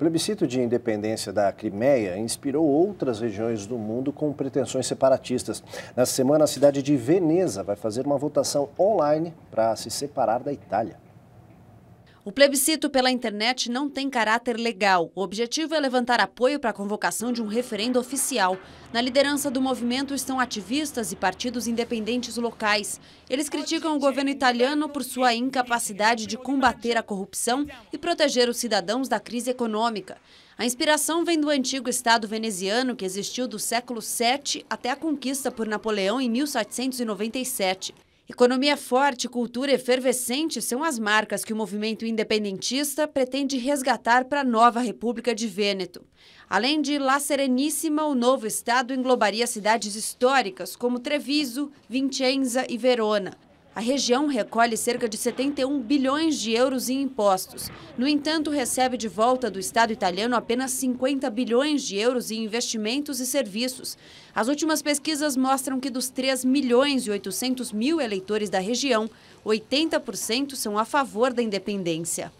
plebiscito de independência da Crimeia inspirou outras regiões do mundo com pretensões separatistas. Na semana, a cidade de Veneza vai fazer uma votação online para se separar da Itália. O plebiscito pela internet não tem caráter legal. O objetivo é levantar apoio para a convocação de um referendo oficial. Na liderança do movimento estão ativistas e partidos independentes locais. Eles criticam o governo italiano por sua incapacidade de combater a corrupção e proteger os cidadãos da crise econômica. A inspiração vem do antigo Estado veneziano, que existiu do século VII até a conquista por Napoleão em 1797. Economia forte, cultura efervescente são as marcas que o movimento independentista pretende resgatar para a nova República de Vêneto. Além de La Sereníssima, o novo estado englobaria cidades históricas como Treviso, Vincenza e Verona. A região recolhe cerca de 71 bilhões de euros em impostos. No entanto, recebe de volta do Estado italiano apenas 50 bilhões de euros em investimentos e serviços. As últimas pesquisas mostram que dos 3 milhões e 800 mil eleitores da região, 80% são a favor da independência.